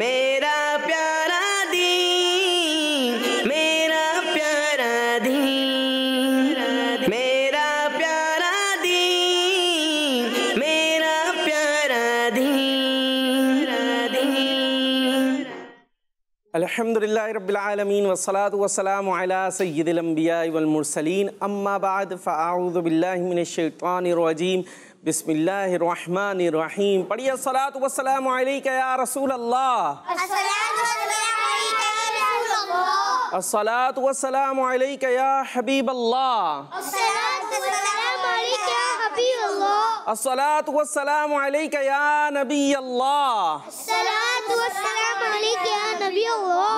मेरा प्यारा दीन मेरा प्यारा दीन मेरा प्यारा दीन मेरा प्यारा दीन अलहमदिल्ला रबालमीन वसलात वसलाम सैदम्बिया वलमरसलिन अम्मा बाद بسم الله الرحمن الرحيم الصلاة والسلام عليك يا رسول الله الصلاة والسلام عليك يا حبيب الله الصلاة والسلام عليك يا نبي الله الصلاة والسلام عليك يا نبي الله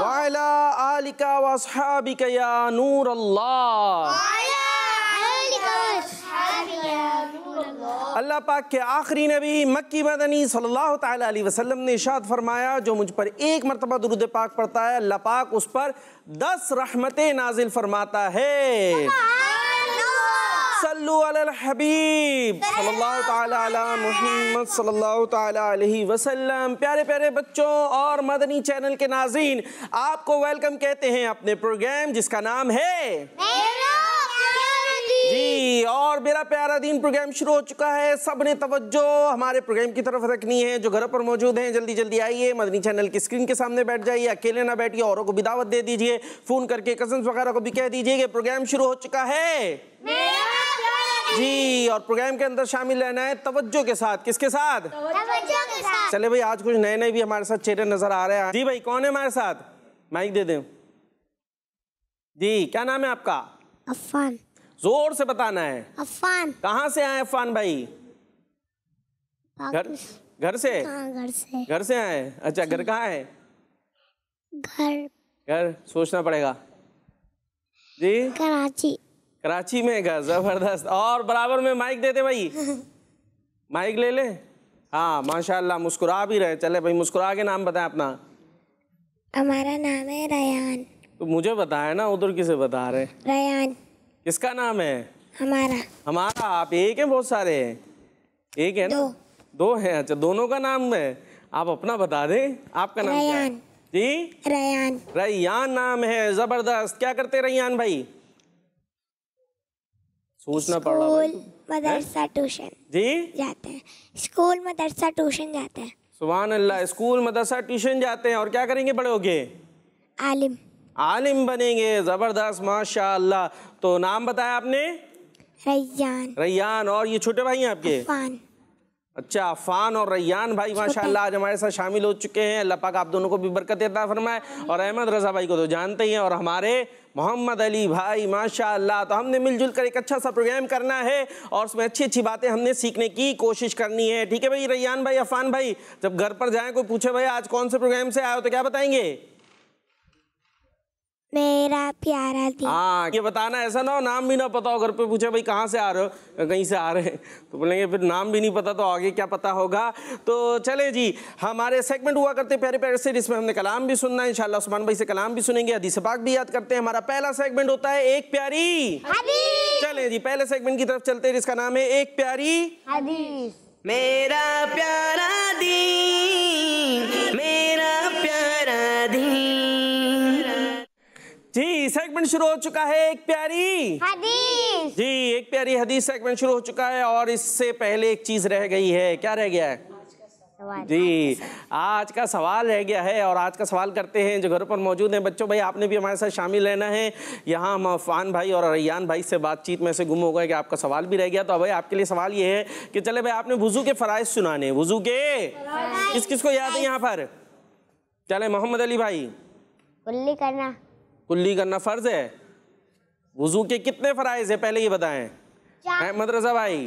وعلى آلك وأصحابك يا نور الله وعلى अल्लाह पाक के आखिरी नबी मक्की मदनी सल्लल्लाहु अलैहि वसल्लम ने इशाद फरमाया जो मुझ पर एक मरतबा दुरुद पाक पढ़ता है अल्लाह पाक उस पर दस रहमतें नाजिल फरमाता है हबीब मोहम्मद सल्लल्लाहु अलैहि वसल्लम प्यारे प्यारे बच्चों और मदनी चैनल के नाजीन आपको वेलकम कहते हैं अपने प्रोग्राम जिसका नाम है और मेरा प्यारा दिन प्रोग्राम शुरू हो चुका है सब ने तवज्जो हमारे प्रोग्राम की तरफ रखनी है जो घर पर मौजूद हैं जल्दी जल्दी आइए मदनी चैनल की स्क्रीन के सामने बैठ जाइए अकेले ना बैठिए औरों को भी दावत दे दीजिए फ़ोन करके कजन वगैरह को भी कह दीजिए कि प्रोग्राम शुरू हो चुका है जी और प्रोग्राम के अंदर शामिल रहना है तवज्जो के साथ किसके साथ चले भाई आज कुछ नए नए भी हमारे साथ चेहरे नजर आ रहे हैं जी भाई कौन है हमारे साथ माइक दे दें जी क्या नाम है आपका अफान जोर से बताना है अफान कहाँ से आए अफान भाई घर घर से हाँ, घर से घर से आए अच्छा घर कहाँ है घर घर सोचना पड़ेगा जी कराची कराची में घर जबरदस्त और बराबर में माइक दे दे भाई माइक ले ले हाँ माशाल्लाह मुस्कुरा भी रहे चले भाई मुस्कुरा के नाम बताए अपना हमारा नाम है रयान तो मुझे बताया ना उधर किसे बता रहे रयान किसका नाम है हमारा हमारा आप एक हैं बहुत सारे हैं एक है ना दो, दो हैं अच्छा दोनों का नाम है आप अपना बता दें आपका नाम क्या है जी रयान रयान नाम है जबरदस्त क्या करते रयान भाई सोचना पड़ रहा है मदरसा ट्यूशन जी जाते हैं स्कूल मदरसा ट्यूशन जाते हैं सुबह अल्लाह स्कूल मदरसा ट्यूशन जाते हैं और क्या करेंगे बड़े होके आलिम आलिम बनेंगे ज़बरदस्त माशा तो नाम बताया आपने रैयान रैयान और ये छोटे भाई हैं आपके अफान। अच्छा अफान और रैयान भाई माशाल्लाह आज हमारे साथ शामिल हो चुके हैं अल्लाह पाक आप दोनों को भी बरकत अता फरमाए और अहमद रजा भाई को तो जानते ही हैं और हमारे मोहम्मद अली भाई माशाल्लाह तो हमने मिलजुल कर एक अच्छा सा प्रोग्राम करना है और उसमें अच्छी अच्छी बातें हमने सीखने की कोशिश करनी है ठीक है भाई रैयान भाई अफान भाई जब घर पर जाए कोई पूछे भाई आज कौन से प्रोग्राम से आए हो तो क्या बताएंगे मेरा प्यारा दिल हाँ ये बताना ऐसा ना हो नाम भी ना पता हो घर पे पूछे भाई कहाँ से आ रहे हो कहीं से आ रहे हैं तो बोलेंगे फिर नाम भी नहीं पता तो आगे क्या पता होगा तो चले जी हमारे सेगमेंट हुआ करते प्यारे प्यारे से जिसमें हमने कलाम भी सुनना है इंशाल्लाह उस्मान भाई से कलाम भी सुनेंगे हदीस पाक भी याद करते हैं हमारा पहला सेगमेंट होता है एक प्यारी चले जी पहले सेगमेंट की तरफ चलते हैं जिसका नाम है एक प्यारी मेरा प्यारा दी जी सेगमेंट शुरू हो चुका है एक प्यारी हदीस जी एक प्यारी हदीस सेगमेंट शुरू हो चुका है और इससे पहले एक चीज रह गई है क्या रह गया है जी आज का सवाल रह गया है और आज का सवाल करते हैं जो घरों पर मौजूद हैं बच्चों भाई आपने भी हमारे साथ शामिल रहना है यहाँ हम अफान भाई और रैयान भाई से बातचीत में से गुम हो गए कि आपका सवाल भी रह गया तो भाई आपके लिए सवाल ये है कि चले भाई आपने वजू के फ़राइज सुनाने वजू के किस किस को याद है यहाँ पर चले मोहम्मद अली भाई करना कुल्ली करना फ़र्ज है वज़ू के कितने फ़राइज़ है पहले ये बताएं अहमद रजा भाई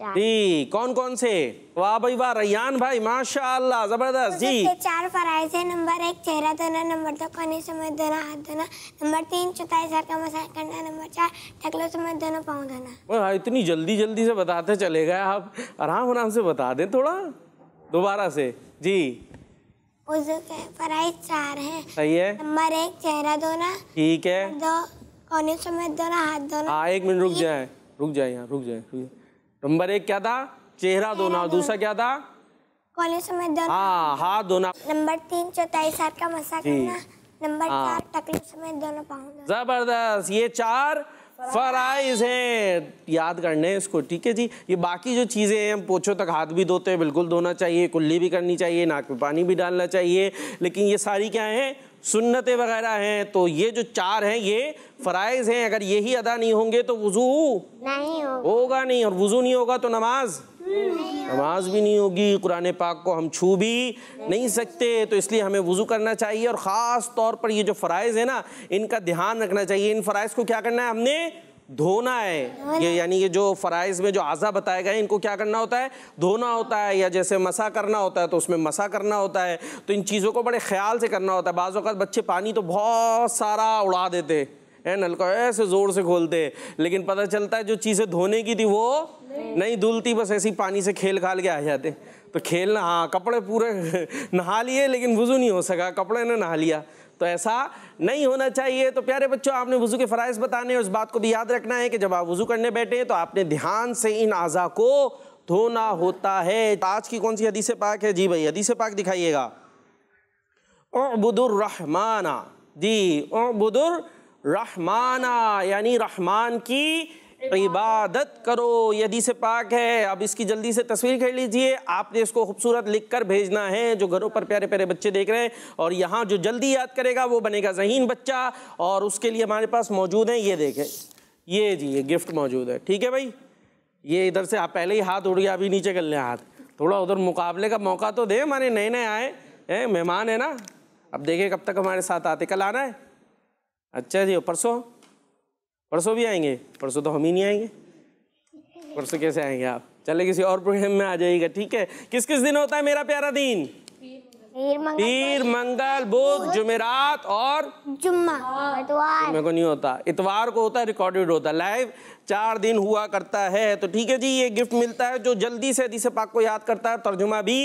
जी कौन कौन से वाह भाई वाह रैयान भाई माशाल्लाह जबरदस्त जी चार फराइज है नंबर एक चेहरा धोना नंबर दो कोने समय धोना हाथ धोना नंबर तीन चौथाई सर का मसाज करना नंबर चार टकलो समय धोना पाँव धोना इतनी जल्दी जल्दी से बताते चले गए आप आराम हाँ, आराम से बता दें थोड़ा दोबारा से जी चार हैं सही है नंबर एक चेहरा धोना ठीक है दो कोने समेत धोना हाथ धोना हाँ एक मिनट रुक जाए रुक जाए यहाँ रुक जाए नंबर एक क्या था चेहरा धोना दूसरा क्या था कोने समेत धोना हाँ, हाथ धोना नंबर तीन चौथाई सात का मसा करना नंबर हाँ। चार तकलीफ समेत दोनों पाऊंगा जबरदस्त ये चार फराइज हैं याद करने इसको ठीक है जी ये बाकी जो चीज़ें हैं हम पोछों तक हाथ भी धोते हैं बिल्कुल धोना चाहिए कुल्ली भी करनी चाहिए नाक में पानी भी डालना चाहिए लेकिन ये सारी क्या हैं सुन्नतें वगैरह हैं तो ये जो चार हैं ये फ़राइज़ हैं अगर यही अदा नहीं होंगे तो वज़ू नहीं होगा नहीं और वज़ू नहीं होगा तो नमाज़ नमाज भी नहीं होगी कुरान पाक को हम छू भी नहीं सकते तो इसलिए हमें वज़ू करना चाहिए और ख़ास तौर पर ये जो फ़रज़ है ना इनका ध्यान रखना चाहिए इन फ़रज़ को क्या करना है हमने धोना है ये यानी ये जो फ़राइज़ में जो आज़ा बताए गए इनको क्या करना होता है धोना होता है या जैसे मसा करना होता है तो उसमें मसा करना होता है तो इन चीज़ों को बड़े ख्याल से करना होता है बाज़ बच्चे पानी तो बहुत सारा उड़ा देते हैं है नलका ऐसे ज़ोर से खोलते हैं लेकिन पता चलता है जो चीज़ें धोने की थी वो नहीं, नहीं धुलती बस ऐसी पानी से खेल खाल के आ जाते तो खेलना हाँ कपड़े पूरे नहा लिए लेकिन वज़ू नहीं हो सका कपड़े ने नहा लिया तो ऐसा नहीं होना चाहिए तो प्यारे बच्चों आपने वज़ू के फ़राइज़ बताने और इस बात को भी याद रखना है कि जब आप वज़ू करने बैठे तो आपने ध्यान से इन आज़ा को धोना होता है आज की कौन सी हदीस पाक है जी भाई हदीस पाक दिखाइएगा बुदुर रहमाना जी ओ बुदुर रहमाना यानी रहमान की इबादत करो यदि से पाक है अब इसकी जल्दी से तस्वीर खेल लीजिए आपने इसको खूबसूरत लिख कर भेजना है जो घरों पर प्यारे प्यारे बच्चे देख रहे हैं और यहाँ जो जल्दी याद करेगा वो बनेगा जहीन बच्चा और उसके लिए हमारे पास मौजूद है ये देखें ये जी ये गिफ्ट मौजूद है ठीक है भाई ये इधर से आप पहले ही हाथ उड़ गया अभी नीचे कर लें हाथ थोड़ा उधर मुकाबले का मौका तो दे हमारे नए नए आए हैं मेहमान है ना अब देखें कब तक हमारे साथ आते कल आना है अच्छा जी परसों परसों भी आएंगे परसों तो हम ही नहीं आएंगे परसों कैसे आएंगे आप चले किसी और प्रोग्राम में आ जाइएगा ठीक है किस किस दिन होता है मेरा प्यारा दिन पीर मंगल बुध जुमेरात और जुम्मा मेरे को नहीं होता इतवार को होता है रिकॉर्डेड होता है लाइव चार दिन हुआ करता है तो ठीक है जी ये गिफ्ट मिलता है जो जल्दी से हदीस पाक को याद करता है तर्जुमा भी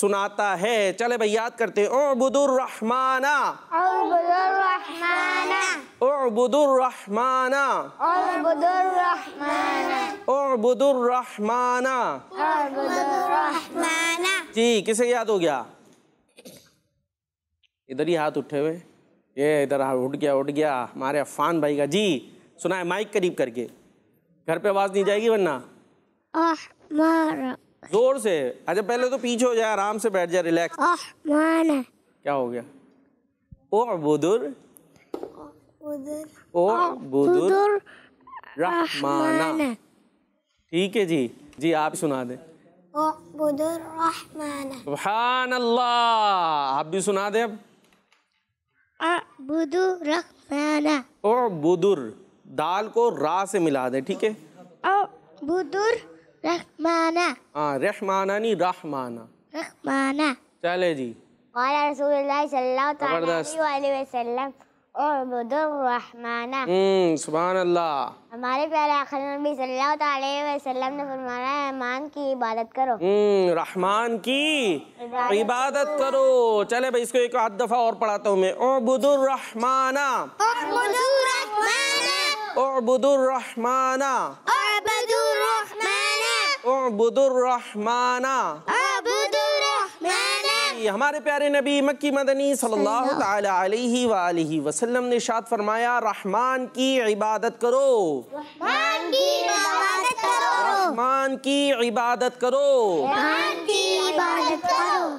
सुनाता है चले भाई याद करते हैं ओबुदुर्रहमाना ओबुदुर्रहमाना ओबुदुर्रहमाना जी किसे याद हो गया इधर ही हाथ उठे हुए ये इधर हाथ उठ गया उठ गया हमारे अफान भाई का जी सुना है माइक करीब करके घर पे आवाज़ नहीं जाएगी वरना जोर से अच्छा पहले तो पीछे हो जाए आराम से बैठ जाए रिलैक्स क्या हो गया ओ बुदुर ओ बुदुर रहमाना ठीक है जी जी आप सुना दें अल्लाह आप भी सुना दे अब बुदुर दाल को रा से मिला दे ठीक है रहमाना हाँ रहमाना नहीं रहमाना रहमाना चले जी अल्लाह हम्म, हमारे प्यारे आखिर नबी सल्लल्लाहु अलैहि वसल्लम ने फरमाया हम्म, रहमान की इबादत करो रहमान की इबादत करो चले भाई इसको एक आध दफा और पढ़ाता हूँ मैं ओबुदुर रहमाना ओबुदुर रहमाना ओबुदुर रहमाना ओबुदुर हमारे प्यारे नबी मक्की मदनी सल्लल्लाहु अलैहि वालैहि वसल्लम ने शाद फरमाया रहमान की इबादत करो रहमान की इबादत करो रहमान की इबादत करो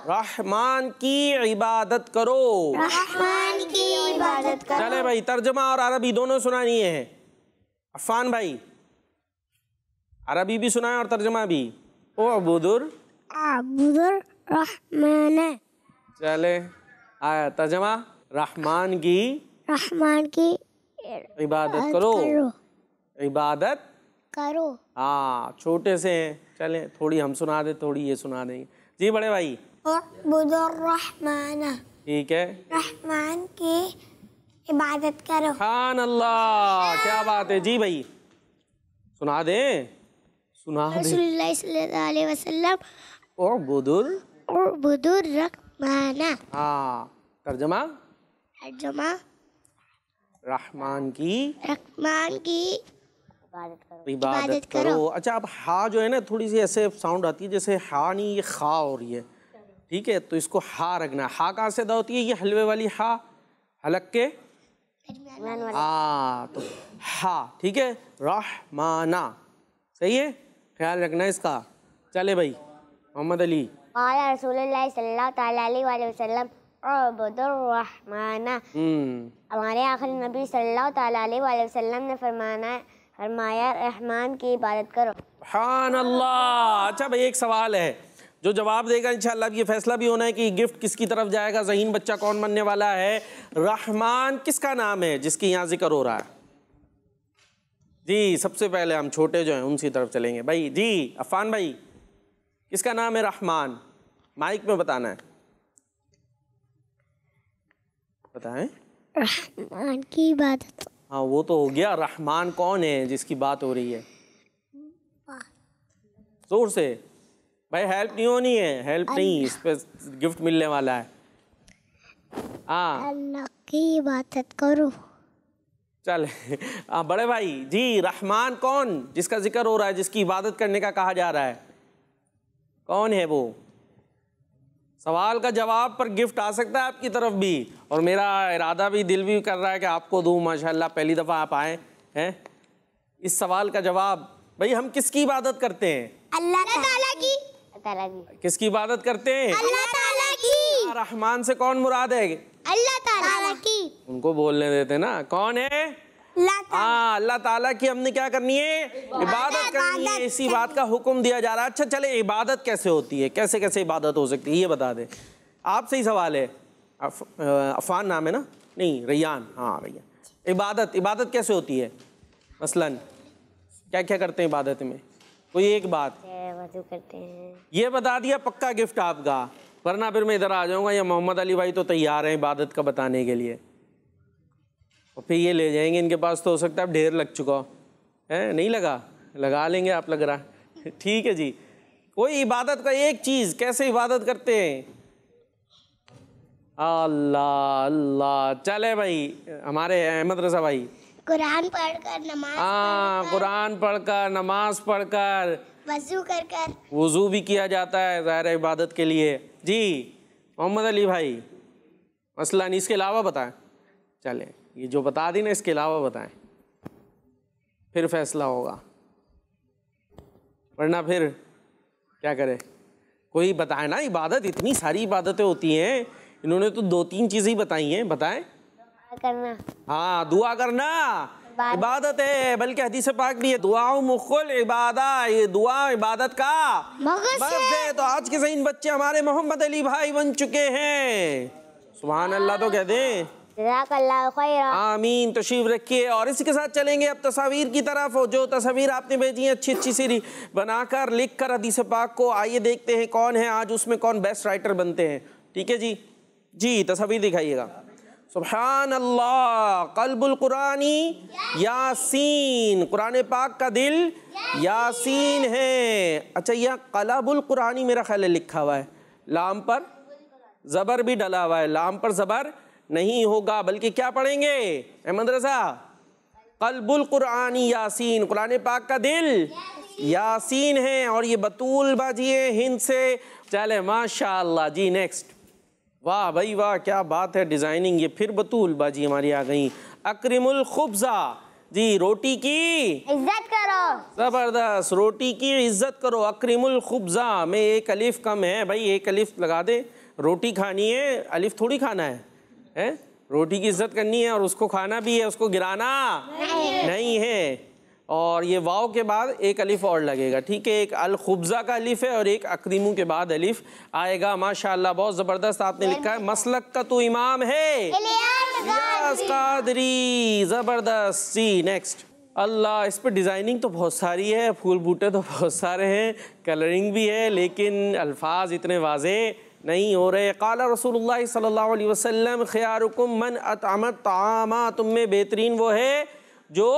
रहमान की इबादत करो रहमान की इबादत करो चले भाई तर्जमा और अरबी दोनों सुनानी है अफान भाई अरबी भी सुनाया और तर्जमा भी ओ अबूदुर अबूदुर रहमान चले आया तर्जमा रहमान की रहमान की इबादत करो इबादत करो हाँ छोटे से चले थोड़ी हम सुना दे थोड़ी ये सुना देंगे जी बड़े भाई रहमान ठीक है रहमान की इबादत करो खान अल्लाह क्या बात है जी भाई सुना दें सुना वसल्लम और बुदुर और बुदुर रहमाना हाँ तर्जमा तर्जमा रहमान की रहमान की इबादत करो।, करो अच्छा अब हा जो है ना थोड़ी सी ऐसे साउंड आती है जैसे हा नहीं ये खा हो रही है ठीक है तो इसको हा रखना हा कहाँ से अदा होती है ये हलवे वाली हा हलक के हाँ तो हा ठीक है रहमाना सही है ख्याल रखना इसका चले भाई मोहम्मद अली हम्म। हमारे आखिर नबी सल्लल्लाहु वसल्लम ने फरमाना फरमाया रहमान की इबादत करो हान अल्लाह अच्छा भाई एक सवाल है जो जवाब देगा इंशाल्लाह ये फैसला भी होना है कि गिफ्ट किसकी तरफ जाएगा जहीन बच्चा कौन बनने वाला है रहमान किसका नाम है जिसकी यहाँ जिक्र हो रहा है जी सबसे पहले हम छोटे जो हैं उनकी तरफ चलेंगे भाई जी अफान भाई किसका नाम है रहमान माइक में बताना है बताएं रहमान की बात तो। हाँ वो तो हो गया रहमान कौन है जिसकी बात हो रही है जोर से भाई हेल्प नहीं होनी है हेल्प नहीं इस पे गिफ्ट मिलने वाला है हाँ अल्लाह की इबादत करो चले आ, हाँ, बड़े भाई जी रहमान कौन जिसका जिक्र हो रहा है जिसकी इबादत करने का कहा जा रहा है कौन है वो सवाल का जवाब पर गिफ्ट आ सकता है आपकी तरफ भी और मेरा इरादा भी दिल भी कर रहा है कि आपको दूँ माशाल्लाह पहली दफ़ा आप आए हैं इस सवाल का जवाब भाई हम किसकी इबादत करते हैं अल्लाह ताला की ताला की किसकी इबादत करते हैं अल्लाह ताला की रहमान से कौन मुराद है अल्लाह की उनको बोलने देते ना कौन है हाँ अल्लाह ताला की हमने क्या करनी है इबादत करनी है इसी बात का हुक्म दिया जा रहा है अच्छा चले इबादत कैसे होती है कैसे कैसे इबादत हो सकती है ये बता दे आपसे ही सवाल है अफान नाम है ना नहीं रैयान हाँ रैयान इबादत इबादत कैसे होती है मसलन क्या क्या करते हैं इबादत में कोई एक बात करते हैं ये बता दिया पक्का गिफ्ट आपका वरना फिर मैं इधर आ जाऊंगा या मोहम्मद अली भाई तो तैयार हैं इबादत का बताने के लिए और फिर ये ले जाएंगे इनके पास तो हो सकता है अब ढेर लग चुका है नहीं लगा लगा लेंगे आप लग रहा ठीक है जी कोई इबादत का एक चीज़ कैसे इबादत करते हैं अल्लाह अल्लाह चले भाई हमारे अहमद रजा भाई कुरान पढ़कर नमाज हाँ कुरान पढ़कर नमाज पढ़कर वजू कर कर वजू भी किया जाता है ज़ाहिर इबादत के लिए जी मोहम्मद अली भाई मसला नहीं इसके अलावा बताएं चले ये जो बता दी ना इसके अलावा बताएं फिर फैसला होगा वरना फिर क्या करें कोई बताए ना इबादत इतनी सारी इबादतें होती हैं इन्होंने तो दो तीन चीज़ें ही बताई हैं बताएं करना हाँ दुआ करना इबादत है बल्कि हदीस पाक भी है दुआ मुखुल इबादा ये दुआ इबादत का मगज है तो आज के सही बच्चे हमारे मोहम्मद अली भाई बन चुके हैं सुबहान अल्लाह तो कह दें आमीन तशीफ रखिए और इसी के साथ चलेंगे अब तस्वीर की तरफ जो तस्वीर आपने भेजी है अच्छी अच्छी सी बनाकर लिख कर हदीस पाक को आइए देखते हैं कौन है आज उसमें कौन बेस्ट राइटर बनते हैं ठीक है जी जी तस्वीर दिखाइएगा सुबहान अल्लाह कुरानी यासीन कुरान पाक का दिल यासीन है अच्छा यह कुरानी मेरा ख्याल लिखा हुआ है लाम पर ज़बर भी डला हुआ है लाम पर ज़बर नहीं होगा बल्कि क्या पढ़ेंगे अहमद रजा कुरानी यासीन कुरान पाक का दिल यासीन है और ये बतूल है हिंद से चले माशा जी नेक्स्ट वाह भाई वाह क्या बात है डिज़ाइनिंग ये फिर बतूल बाजी हमारी आ गई अक्रिमुल खुबजा जी रोटी की इज्जत करो जबरदस्त रोटी की इज्जत करो अक्रिमुल खुबजा में एक अलिफ कम है भाई एक अलिफ लगा दे रोटी खानी है अलिफ थोड़ी खाना है हैं रोटी की इज्जत करनी है और उसको खाना भी है उसको गिराना नहीं, नहीं है और ये वाव के बाद एक अलिफ़ और लगेगा ठीक है एक अलखुब्ज़ा का अलिफ़ है और एक अक्रीमू के बाद अलिफ़ आएगा माशा बहुत ज़बरदस्त आपने लिखा है मसलक का तो इमाम है ज़बरदस्त सी नेक्स्ट अल्लाह इस पर डिज़ाइनिंग तो बहुत सारी है फूल बूटे तो बहुत सारे हैं कलरिंग भी है लेकिन अल्फाज इतने वाजे नहीं हो रहे काल रसूल सल्ला वसलम ख़्यारुकुम मन अतमत तामा तुम में बेहतरीन वो है जो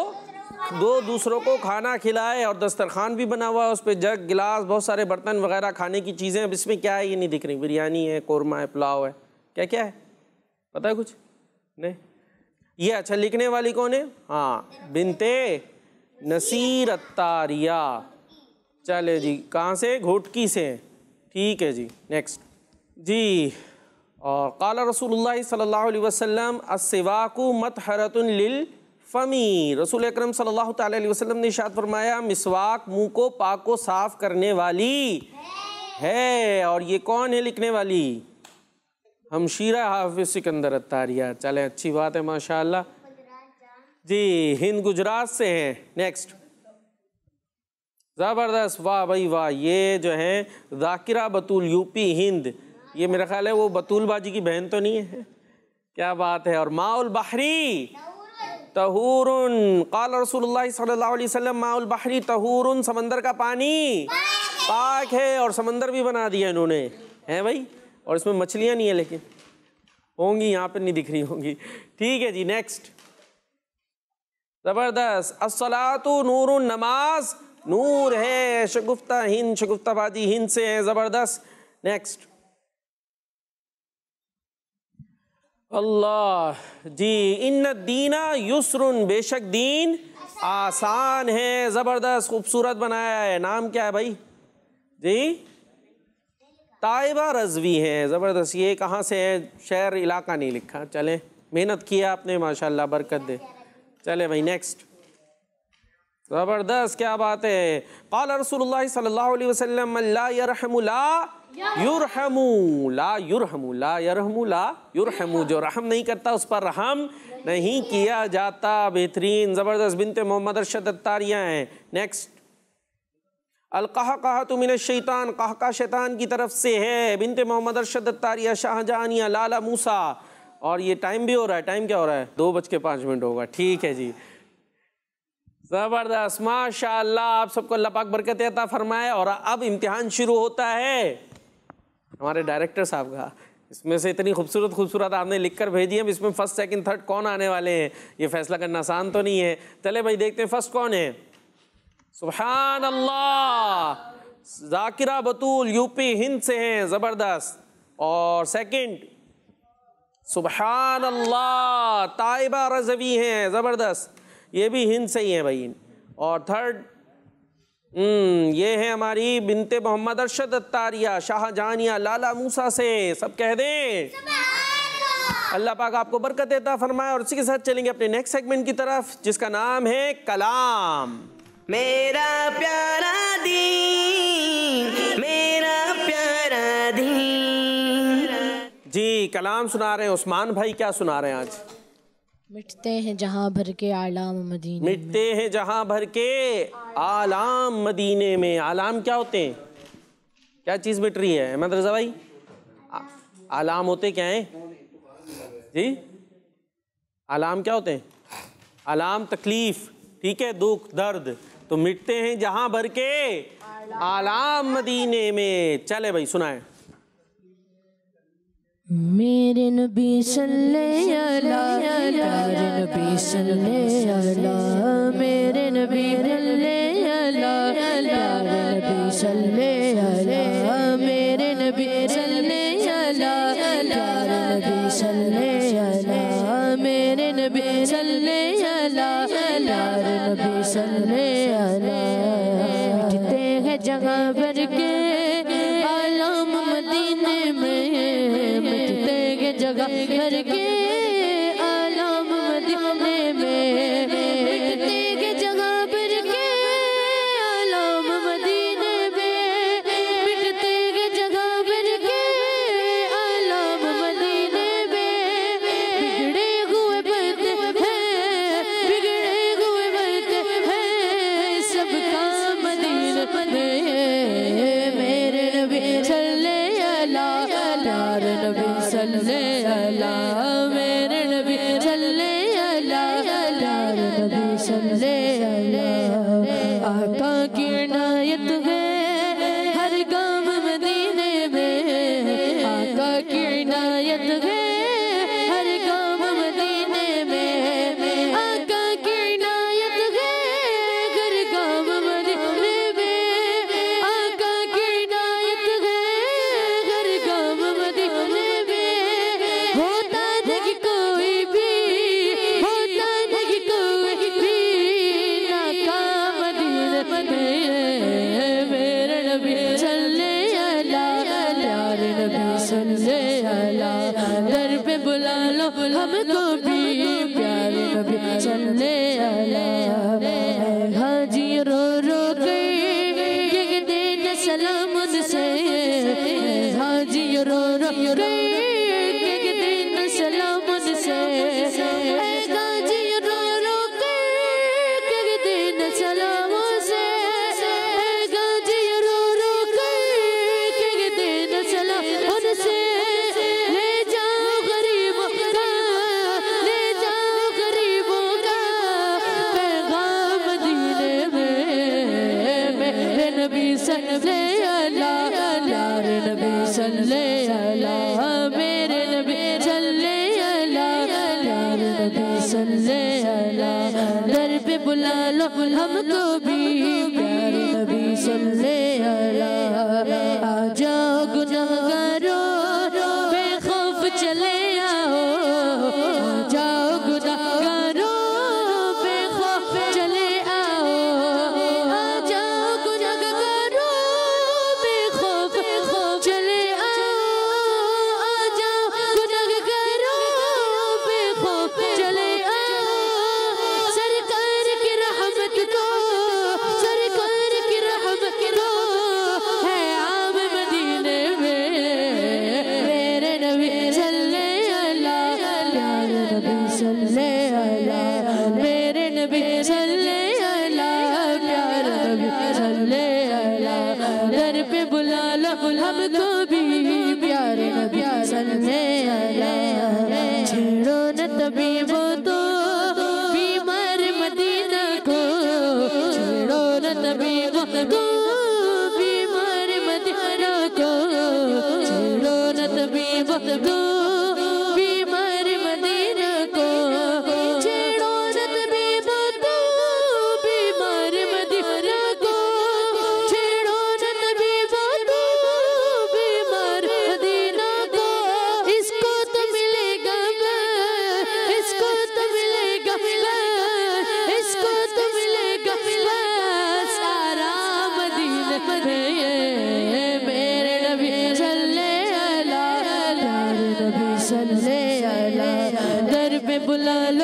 दो दूसरों को खाना खिलाए और दस्तरखान भी बना हुआ है उस पर जग गिलास बहुत सारे बर्तन वगैरह खाने की चीज़ें अब इसमें क्या है ये नहीं दिख रही बिरयानी है कौरमा है पुलाव है क्या क्या है पता है कुछ नहीं ये अच्छा लिखने वाली कौन है हाँ बिनते नसीर अतारिया चले जी कहाँ से घोटकी से ठीक है जी नेक्स्ट जी और काला रसूल सल्ला वसलम असवाकू मत हरतुल फमी रसूल अक्रम सल्लल्लाहु ने शाद फरमाया मिसवाक मुँह को पाक को साफ करने वाली है और ये कौन है लिखने वाली हमशीरा हाफि सिकंदर अतारिया चले अच्छी बात है माशाल्लाह जी हिंद गुजरात से हैं नेक्स्ट ज़बरदस्त वाह भाई वाह ये जो है जाकिरा बतूल यूपी हिंद ये मेरा ख्याल है वो बतूल बाजी की बहन तो नहीं है क्या बात है और माउल बहरी तहूरुन काल रसूल सल्लाम माउल बहरी तहूरुन समंदर का पानी पाक है और समंदर भी बना दिया इन्होंने है भाई और इसमें मछलियाँ नहीं है लेकिन होंगी यहाँ पर नहीं दिख रही होंगी ठीक है जी नेक्स्ट ज़बरदस्त असलातु नूर नमाज नूर है शगुफ्ता हिंद शगुफ्ताबाजी हिंद से है ज़बरदस्त नेक्स्ट अल्लाह जी इन दीना युसरुन बेशक दीन आसान है ज़बरदस्त खूबसूरत बनाया है नाम क्या है भाई जी ताइबा रजवी हैं ज़बरदस्त ये कहाँ से है शहर इलाका नहीं लिखा चलें मेहनत किया आपने माशाल्लाह बरकत दे चले भाई नेक्स्ट ज़बरदस्त क्या बात है कल रसोल सल्ला वसलम जो रहम नहीं करता उस पर रहम नहीं किया जाता बेहतरीन ज़बरदस्त बिनते मोहम्मद अरशद अतारियाँ हैं नेक्स्ट अलकह कहा तो मिन शैतान कहका शैतान की तरफ से है बिनते मोहम्मद अरशद तारिया शाहजहानिया लाला मूसा और ये टाइम भी हो रहा है टाइम क्या हो रहा है दो बज के पाँच मिनट होगा ठीक है जी ज़बरदस्त माशा आप सबको अल्लाह पाक बरकत अता फरमाए और अब इम्तिहान शुरू होता है हमारे डायरेक्टर साहब का इसमें से इतनी खूबसूरत खूबसूरत आपने लिख कर भेजी है इसमें फर्स्ट सेकंड थर्ड कौन आने वाले हैं ये फैसला करना आसान तो नहीं है चले भाई देखते हैं फर्स्ट कौन है सुबहान अल्लाह जाकिरा बतूल यूपी हिंद से हैं ज़बरदस्त और सेकंड सुबहान अल्लाह ताइबा रजवी हैं ज़बरदस्त ये भी हिंद से ही हैं भाई और थर्ड हम्म, ये है हमारी बिनते मोहम्मद अरशद अतारिया शाहजानिया लाला मूसा से सब कह दें अल्लाह पाक आपको बरकत देता फरमाए और उसी के साथ चलेंगे अपने नेक्स्ट सेगमेंट की तरफ जिसका नाम है कलाम मेरा प्यारा दी मेरा प्यारा दी जी कलाम सुना रहे हैं उस्मान भाई क्या सुना रहे हैं आज मिटते हैं जहां भर के आलाम मदीने मिटते हैं जहां भर के आलाम मदीने में आलाम क्या होते हैं क्या चीज़ मिट रही है अहमद रजा भाई आलाम होते क्या हैं जी आलाम क्या होते हैं आलाम तकलीफ ठीक है दुख दर्द तो मिटते हैं जहां भर के आलाम मदीने में चले भाई सुनाए mere nabi sallallahu alaihi nabi sallallahu alaihi mere nabi sallallahu alaihi nabi sallallahu alaihi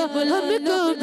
हमको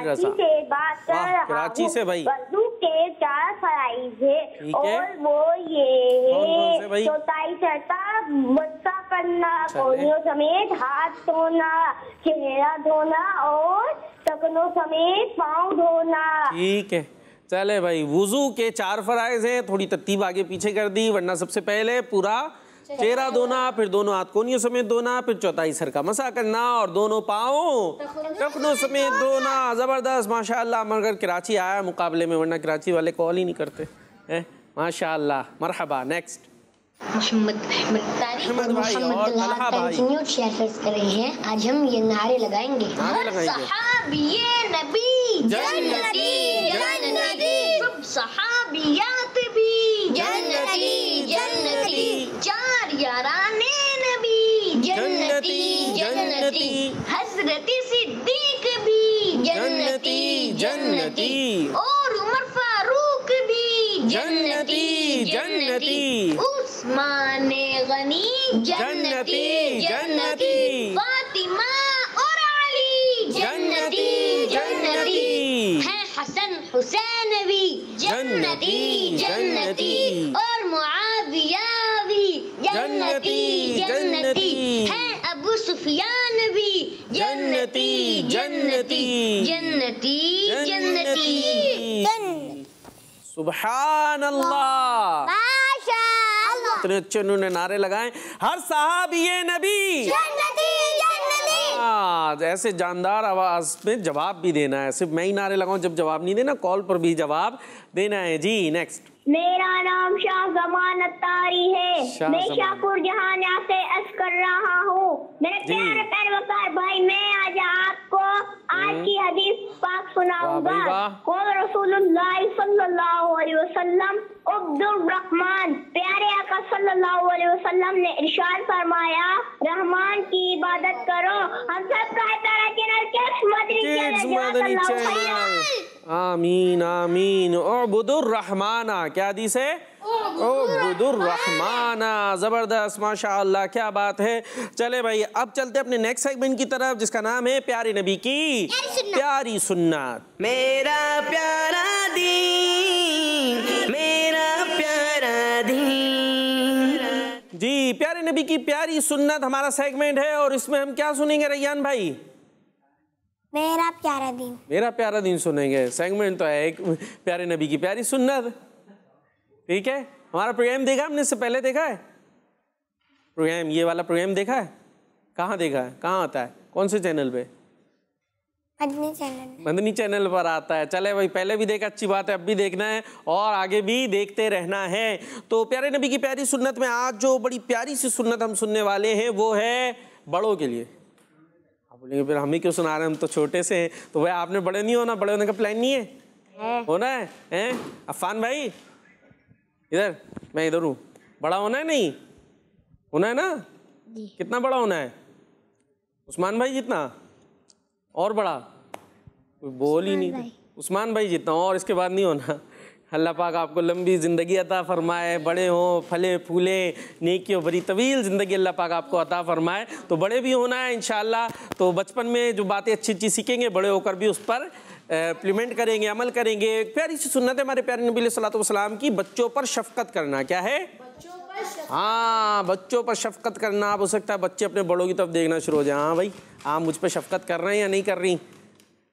फिर रजा कराची से भाई के चार फराइज है और वो ये चौथाई चढ़ता बच्चा करना कोनियों समेत हाथ धोना चेहरा धोना और टकनों समेत पाँव धोना ठीक है चले भाई वुजू के चार फराइज हैं थोड़ी तत्तीब आगे पीछे कर दी वरना सबसे पहले पूरा चेहरा धोना फिर दोनों हाथ कोनियों समेत धोना फिर चौथाई सर का मसा करना और दोनों पाओ टखनों समेत धोना ज़बरदस्त माशाल्लाह मगर कराची आया मुकाबले में वरना कराची वाले कॉल ही नहीं करते हैं माशाल्लाह मरहबा नेक्स्ट मोहम्मद मोहम्मद भाई और अल्लाह भाई न्यूट कर रहे हैं आज हम ये नारे लगाएंगे नारे लगाएंगे नबी जन्नती जन्नती सहाबिया जन्नती हजरती सिद्दीक भी जन्नती जन्नती और उमर फारूक भी जन्नती जन्नती उस्मान गनी जन्नती जन्नती फातिमा और अली जन्नती जन्नती है हसन हुसैन भी जन्नती जन्नती और मुआविया भी जन्नती जन्नती है सुफियान भी जन्नती जन्नती जन्नती जन्नती सुबहान अल्लाह इतने अच्छे उन्होंने नारे लगाए हर साहब ये नबी हाँ, ऐसे जानदार आवाज में जवाब भी देना है सिर्फ मैं ही नारे लगाऊं जब जवाब नहीं देना कॉल पर भी जवाब देना है जी नेक्स्ट मेरा नाम शाह जमान अतारी है शाह मैं शाहपुर जहानिया से अस कर रहा हूँ मेरे प्यारे पैरवकार भाई मैं आज आपको आज हम्म। की हदीस पाक सुनाऊंगा कौन रसूलुल्लाह सल्लल्लाहु अलैहि वसल्लम अब्दुल रहमान प्यारे आका सल्लल्लाहु अलैहि वसल्लम ने इरशाद फरमाया रहमान की इबादत करो हम सब का तारा चैनल के मदरी चैनल आमीन आमीन रहमाना क्या दी है ओबुदुररहमाना ज़बरदस्त माशा क्या बात है चले भाई अब चलते अपने नेक्स्ट सेगमेंट की तरफ जिसका नाम है प्यारे नबी की प्यारी सुन्नत मेरा प्यारा दी मेरा प्यारा दी जी प्यारे नबी की प्यारी सुन्नत हमारा सेगमेंट है और इसमें हम क्या सुनेंगे रैयान भाई मेरा प्यारा दिन मेरा प्यारा दिन सुनेंगे सेगमेंट तो है एक प्यारे नबी की प्यारी सुन्नत ठीक है हमारा प्रोग्राम देखा हमने इससे पहले देखा है प्रोग्राम ये वाला प्रोग्राम देखा है कहाँ देखा है कहाँ आता है कौन से चैनल पे चैनल मंदनी चैनल पर आता है चले भाई पहले भी देखा अच्छी बात है अब भी देखना है और आगे भी देखते रहना है तो प्यारे नबी की प्यारी सुन्नत में आज जो बड़ी प्यारी सी सुन्नत हम सुनने वाले हैं वो है बड़ों के लिए बोलेंगे फिर हम ही क्यों सुना रहे हैं हम तो छोटे से हैं तो भाई आपने बड़े नहीं होना बड़े होने का प्लान नहीं है, होना है हैं अफान भाई इधर मैं इधर हूँ बड़ा होना है नहीं होना है ना कितना बड़ा होना है उस्मान भाई जितना और बड़ा कोई बोल ही नहीं उस्मान भाई जितना और इसके बाद नहीं होना अल्लाह पाक आपको लंबी ज़िंदगी अता फ़रमाए बड़े हों फले फूले नेकियों बड़ी तवील ज़िंदगी अल्लाह पाक आपको अता फ़रमाए तो बड़े भी होना है इन तो बचपन में जो बातें अच्छी अच्छी सीखेंगे बड़े होकर भी उस पर इम्प्लीमेंट करेंगे अमल करेंगे प्यारी सी सुन्नत है हमारे प्यारे नबी सलाम की बच्चों पर शफकत करना क्या है हाँ बच्चों पर शफकत करना आप हो सकता है बच्चे अपने बड़ों की तरफ देखना शुरू हो जाए हाँ भाई आप हाँ, मुझ पर शफकत कर रहे हैं या नहीं कर रही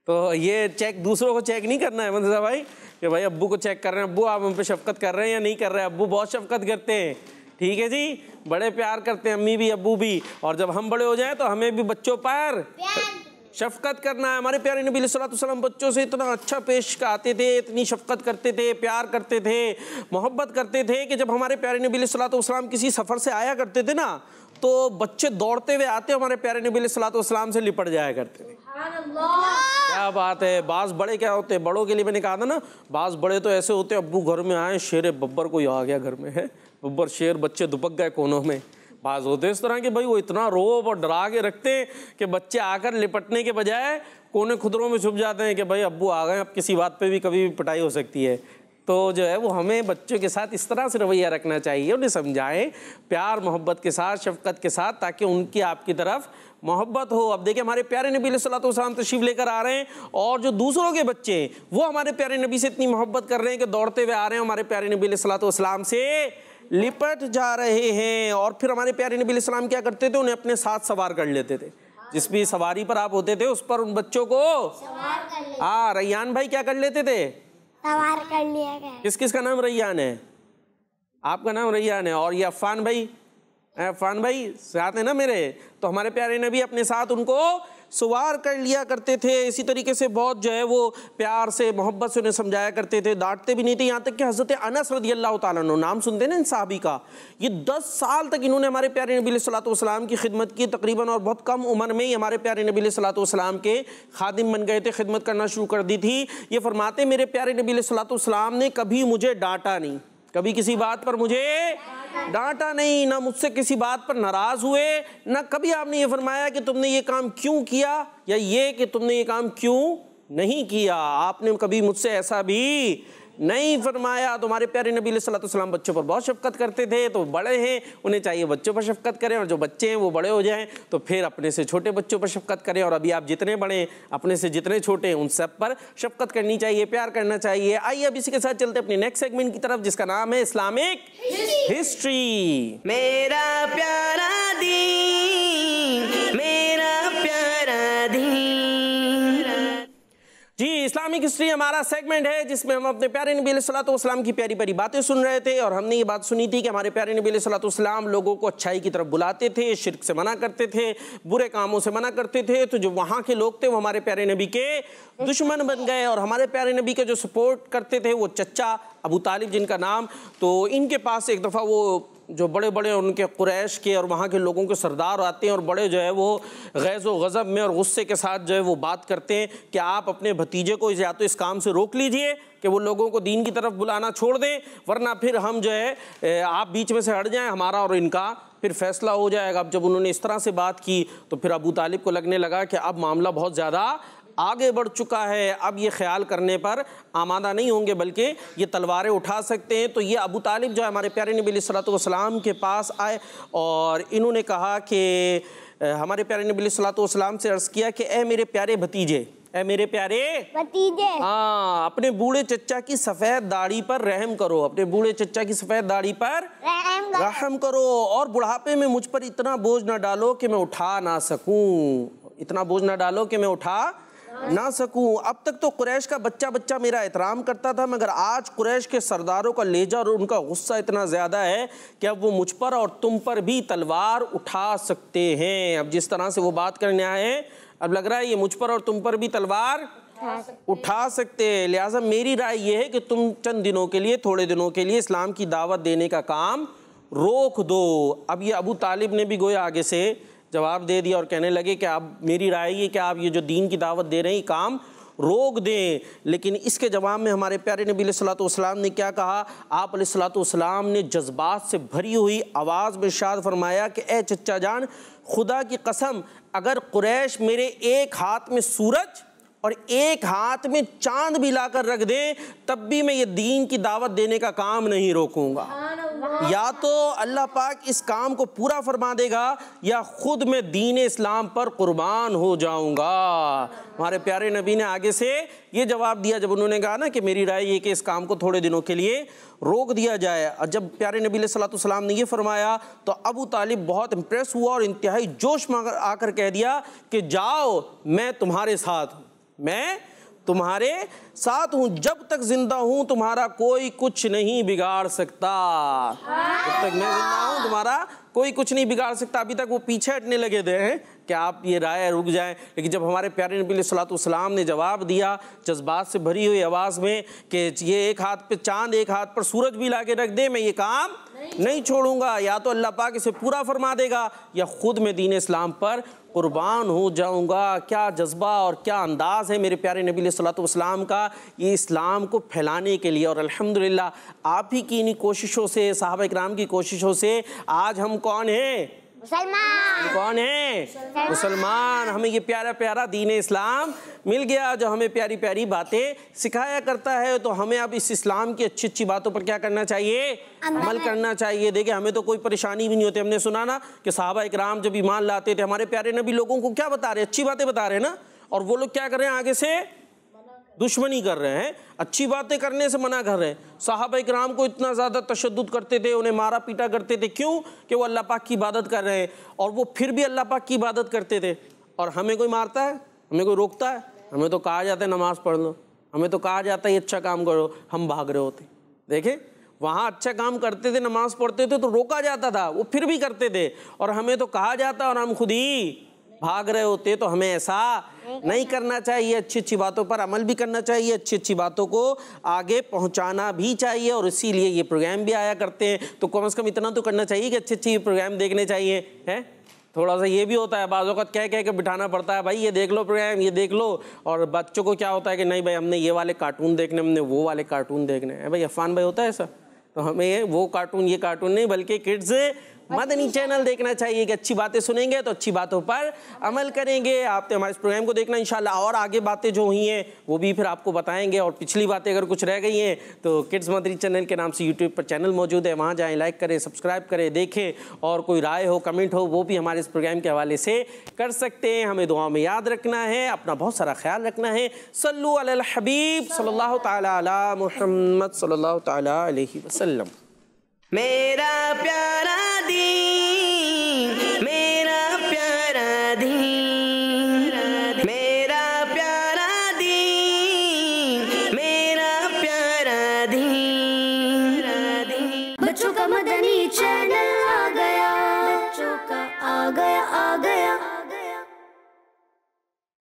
तो ये चेक दूसरों को चेक नहीं करना है मंदा मतलब भाई कि भाई अब्बू को चेक कर रहे हैं अब्बू आप हम पे शफकत कर रहे हैं या नहीं कर रहे हैं अब्बू बहुत शफकत करते हैं ठीक है जी बड़े प्यार करते हैं अम्मी भी अब्बू भी और जब हम बड़े हो जाए तो हमें भी बच्चों पर शफकत करना है हमारे प्यारे नबी सलाम बच्चों से इतना अच्छा पेश आते थे इतनी शफकत करते थे प्यार करते थे मोहब्बत करते थे कि जब हमारे प्यारे नबी सलाम किसी सफ़र से आया करते थे ना तो बच्चे दौड़ते हुए आते हमारे प्यारे नबी सलाम से लिपट जाया करते थे क्या बात है बास बड़े क्या होते हैं बड़ों के लिए मैंने कहा था ना बास बड़े तो ऐसे होते हैं अबू घर में आए शेर बब्बर को आ गया घर में है बब्बर शेर बच्चे दुपक गए कोनों में बाज होते इस तरह के भाई वो इतना रोब और डरा के रखते हैं कि बच्चे आकर लिपटने के बजाय कोने खुदरों में छुप जाते हैं कि भाई अब्बू आ गए अब किसी बात पे भी कभी भी पिटाई हो सकती है तो जो है वो हमें बच्चों के साथ इस तरह से रवैया रखना चाहिए उन्हें समझाएं प्यार मोहब्बत के साथ शफकत के साथ ताकि उनकी आपकी तरफ मोहब्बत हो अब देखिए हमारे प्यारे नबी सलाम तशीफ लेकर आ रहे हैं और जो दूसरों के बच्चे हैं वो हमारे प्यारे नबी से इतनी मोहब्बत कर रहे हैं कि दौड़ते हुए आ रहे हैं हमारे प्यारे नबी सलाम से लिपट जा रहे हैं और फिर हमारे प्यारे नबी सलाम क्या करते थे उन्हें अपने साथ सवार कर लेते थे जिस भी सवारी पर आप होते थे उस पर उन बच्चों को हाँ रैयान भाई क्या कर लेते थे सवार कर लिया गया किस किस का नाम रैयान है आपका नाम रैयान है और ये अफान भाई अफान भाई साथ है ना मेरे तो हमारे प्यारे ने भी अपने साथ उनको सवार कर लिया करते थे इसी तरीके से बहुत जो है वो प्यार से मोहब्बत से उन्हें समझाया करते थे डांटते भी नहीं थे यहाँ तक कि हज़रत अनस रदी अल्लाह तालो नाम सुनते ना इन साहबी का ये दस साल तक इन्होंने हमारे प्यारे नबी सलाम की खिदमत की तकरीबन और बहुत कम उम्र में ही हमारे प्यारे नबी सलाम के खादिम बन गए थे खिदमत करना शुरू कर दी थी ये फरमाते मेरे प्यारे नबी सलाम ने कभी मुझे डांटा नहीं कभी किसी बात पर मुझे डांटा नहीं ना मुझसे किसी बात पर नाराज़ हुए ना कभी आपने ये फरमाया कि तुमने ये काम क्यों किया या ये कि तुमने ये काम क्यों नहीं किया आपने कभी मुझसे ऐसा भी नहीं फरमाया तो हमारे प्यारे नबी सलाम बच्चों पर बहुत शफकत करते थे तो बड़े हैं उन्हें चाहिए बच्चों पर शफकत करें और जो बच्चे हैं वो बड़े हो जाएं तो फिर अपने से छोटे बच्चों पर शफकत करें और अभी आप जितने बड़े हैं अपने से जितने छोटे हैं उन सब पर शफकत करनी चाहिए प्यार करना चाहिए आइए अब इसी के साथ चलते अपने नेक्स्ट सेगमेंट की तरफ जिसका नाम है इस्लामिक हिस्ट्री मेरा प्यारा दी इस्लामिक हिस्ट्री हमारा सेगमेंट है जिसमें हम अपने प्यारे नबी सलाम की प्यारी प्यारी बातें सुन रहे थे और हमने ये बात सुनी थी कि हमारे प्यारे नबी सलाम लोगों को अच्छाई की तरफ बुलाते थे शिरक से मना करते थे बुरे कामों से मना करते थे तो जो वहाँ के लोग थे वो हमारे प्यारे नबी के दुश्मन बन गए और हमारे प्यारे नबी के जो सपोर्ट करते थे वो चचा अबू तालिब जिनका नाम तो इनके पास एक दफ़ा वो जो बड़े बड़े उनके कुरैश के और वहाँ के लोगों के सरदार आते हैं और बड़े जो है वो गैज़ व गज़ब में और गुस्से के साथ जो है वो बात करते हैं कि आप अपने भतीजे को या तो इस काम से रोक लीजिए कि वो लोगों को दीन की तरफ बुलाना छोड़ दें वरना फिर हम जो है आप बीच में से हट जाएँ हमारा और इनका फिर फैसला हो जाएगा अब जब उन्होंने इस तरह से बात की तो फिर अबू तालिब को लगने लगा कि अब मामला बहुत ज़्यादा आगे बढ़ चुका है अब ये ख्याल करने पर आमादा नहीं होंगे बल्कि ये तलवारें उठा सकते हैं तो ये अबू तालिब जो है हमारे प्यारे नबी सलाम के पास आए और इन्होंने कहा कि हमारे प्यारे नबी सलाम से अर्ज़ किया कि ए मेरे प्यारे भतीजे ए मेरे प्यारे भतीजे हाँ अपने बूढ़े चचा की सफेद दाढ़ी पर रहम करो अपने बूढ़े चचा की सफेद दाढ़ी पर रहम, रहम करो और बुढ़ापे में मुझ पर इतना बोझ ना डालो कि मैं उठा ना सकूं इतना बोझ ना डालो कि मैं उठा ना सकूं अब तक तो कुरैश का बच्चा बच्चा मेरा एहतराम करता था मगर आज कुरैश के सरदारों का लेजा और उनका गुस्सा इतना ज़्यादा है कि अब वो मुझ पर और तुम पर भी तलवार उठा सकते हैं अब जिस तरह से वो बात करने आए हैं अब लग रहा है ये मुझ पर और तुम पर भी तलवार उठा सकते हैं लिहाजा मेरी राय यह है कि तुम चंद दिनों के लिए थोड़े दिनों के लिए इस्लाम की दावत देने का काम रोक दो अब ये अबू तालिब ने भी गोया आगे से जवाब दे दिया और कहने लगे कि आप मेरी राय ये कि आप ये जो दीन की दावत दे रहे हैं काम रोक दें लेकिन इसके जवाब में हमारे प्यारे नबी सलाम ने क्या कहा आप सलाम ने जज्बात से भरी हुई आवाज़ में शाद फरमाया कि ए चचा जान खुदा की कसम अगर कुरैश मेरे एक हाथ में सूरज और एक हाथ में चांद भी लाकर रख दें तब भी मैं ये दीन की दावत देने का काम नहीं रोकूंगा या तो अल्लाह पाक इस काम को पूरा फरमा देगा या ख़ुद मैं दीन इस्लाम पर कुर्बान हो जाऊंगा हमारे प्यारे नबी ने आगे से ये जवाब दिया जब उन्होंने कहा ना कि मेरी राय ये कि इस काम को थोड़े दिनों के लिए रोक दिया जाए और जब प्यारे नबी सलाम ने यह फरमाया तो अबू तालिब बहुत इंप्रेस हुआ और इंतहाई जोश आकर कह दिया कि जाओ मैं तुम्हारे साथ हूँ मैं तुम्हारे साथ हूँ जब तक जिंदा हूं तुम्हारा कोई कुछ नहीं बिगाड़ सकता जब तक मैं जिंदा हूँ तुम्हारा कोई कुछ नहीं बिगाड़ सकता अभी तक वो पीछे हटने लगे थे हैं कि आप ये राय रुक जाएं लेकिन जब हमारे प्यारे नबी सलाम ने जवाब दिया जज्बात से भरी हुई आवाज़ में कि ये एक हाथ पे चांद एक हाथ पर सूरज भी ला के रख दे मैं ये काम नहीं, नहीं छोड़ूंगा या तो अल्लाह पाक इसे पूरा फरमा देगा या ख़ुद मैं दीन इस्लाम पर कुर्बान हो जाऊँगा क्या जज्बा और क्या अंदाज़ है मेरे प्यारे नबी सलाम का ये इस्लाम को फैलाने के लिए और अल्हम्दुलिल्लाह आप ही की इन्हीं कोशिशों से साहब इक्राम की कोशिशों से आज हम कौन हैं मुसलमान कौन है मुसलमान हमें ये प्यारा प्यारा दीन इस्लाम मिल गया जो हमें प्यारी प्यारी बातें सिखाया करता है तो हमें अब इस इस्लाम की अच्छी अच्छी बातों पर क्या करना चाहिए अमल करना चाहिए देखिए हमें तो कोई परेशानी भी नहीं होती हमने सुना ना कि साहबा इकराम जब ईमान लाते थे हमारे प्यारे नबी लोगों को क्या बता रहे अच्छी बातें बता रहे ना और वो लोग क्या कर रहे हैं आगे से दुश्मनी कर रहे हैं अच्छी बातें करने से मना कर रहे हैं साहब इक्राम को इतना ज़्यादा तशद करते थे उन्हें मारा पीटा करते थे क्यों कि वो अल्लाह पाक की इबादत कर रहे हैं और वो फिर भी अल्लाह पाक की इबादत करते थे और हमें कोई मारता है हमें कोई रोकता है हमें तो कहा जाता है नमाज़ पढ़ लो हमें तो कहा जाता है अच्छा काम करो हम भाग रहे होते देखें वहाँ अच्छा काम करते थे नमाज़ पढ़ते थे तो रोका जाता था वो फिर भी करते थे और हमें तो कहा जाता और हम खुद ही भाग रहे होते तो हमें ऐसा नहीं करना चाहिए अच्छी अच्छी बातों पर अमल भी करना चाहिए अच्छी अच्छी बातों को आगे पहुंचाना भी चाहिए और इसीलिए ये प्रोग्राम भी आया करते हैं तो कम से कम इतना तो करना चाहिए कि अच्छे अच्छे प्रोग्राम देखने चाहिए है थोड़ा सा ये भी होता है बाज़ का कह कह के बिठाना पड़ता है भाई ये देख लो प्रोग्राम ये देख लो और बच्चों को क्या होता है कि नहीं भाई हमने ये वाले कार्टून देखने हमने वो वाले कार्टून देखने हैं भाई अफान भाई होता है ऐसा तो हमें वो कार्टून ये कार्टून नहीं बल्कि किड्स मदनी चैनल देखना चाहिए कि अच्छी बातें सुनेंगे तो अच्छी बातों पर अमल करेंगे आपने तो हमारे इस प्रोग्राम को देखना इन और आगे बातें जो हुई हैं वो भी फिर आपको बताएंगे और पिछली बातें अगर कुछ रह गई हैं तो किड्स मदनी चैनल के नाम से यूट्यूब पर चैनल मौजूद है वहाँ जाएँ लाइक करें सब्सक्राइब करें देखें और कोई राय हो कमेंट हो वो भी हमारे इस प्रोग्राम के हवाले से कर सकते हैं हमें दुआ में याद रखना है अपना बहुत सारा ख्याल रखना है सल्लु अल हबीब सल्लल्लाहु ताला अला मुहम्मद सल्लल्लाहु ताला अलैहि वसल्लम मेरा प्यारा दी मेरा प्यारा दी